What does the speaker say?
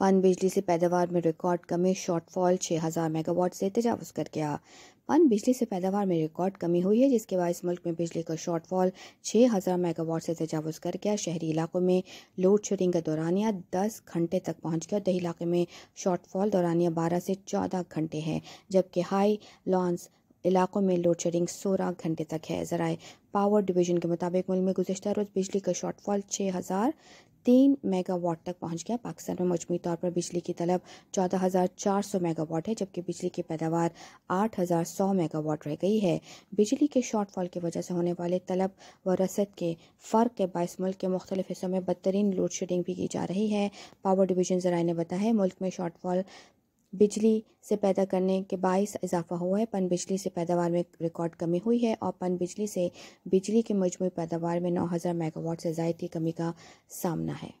पन बिजली से पैदावार में रिकॉर्ड कमी शॉर्टफॉल 6000 मेगावाट से तजावज़ कर गया पन बिजली से पैदावार में रिकॉर्ड कमी हुई है जिसके बाद इस मुल्क में बिजली का शॉर्टफॉल 6000 मेगावाट से तजावज़ कर गया शहरी इलाकों में लोड शेडिंग का दौरानिया 10 घंटे तक पहुंच गया दही इलाके में शॉर्टफॉल दौरानिया बारह से चौदह घंटे है जबकि हाई लॉन्स इलाकों में लोड शेडिंग सोलह घंटे तक है जराए पावर डिवीजन के मुताबिक मुल्क में गुजशत रोज़ बिजली का शॉर्टफॉल छः हज़ार तीन मेगावाट तक पहुंच गया पाकिस्तान में मजमू तौर पर बिजली की तलब चौदह हज़ार चार सौ मेगावाट है जबकि बिजली की पैदावार आठ हज़ार सौ मेगावाट रह गई है बिजली के शॉर्टफॉल की वजह से होने वाले तलब व रसद के फ़र्क के बायस मुल्क के मुख्तलिफ हिस्सों में बदतरीन लोड शेडिंग भी की जा रही है पावर डिवीज़न जराये ने बताया मुल्क में शॉर्टफॉल बिजली से पैदा करने के बायस इजाफा हुआ है पन बिजली से पैदावार में रिकॉर्ड कमी हुई है और पन बिजली से बिजली की मजमू पैदावार में नौ हज़ार मेगावाट से जायद की कमी का सामना है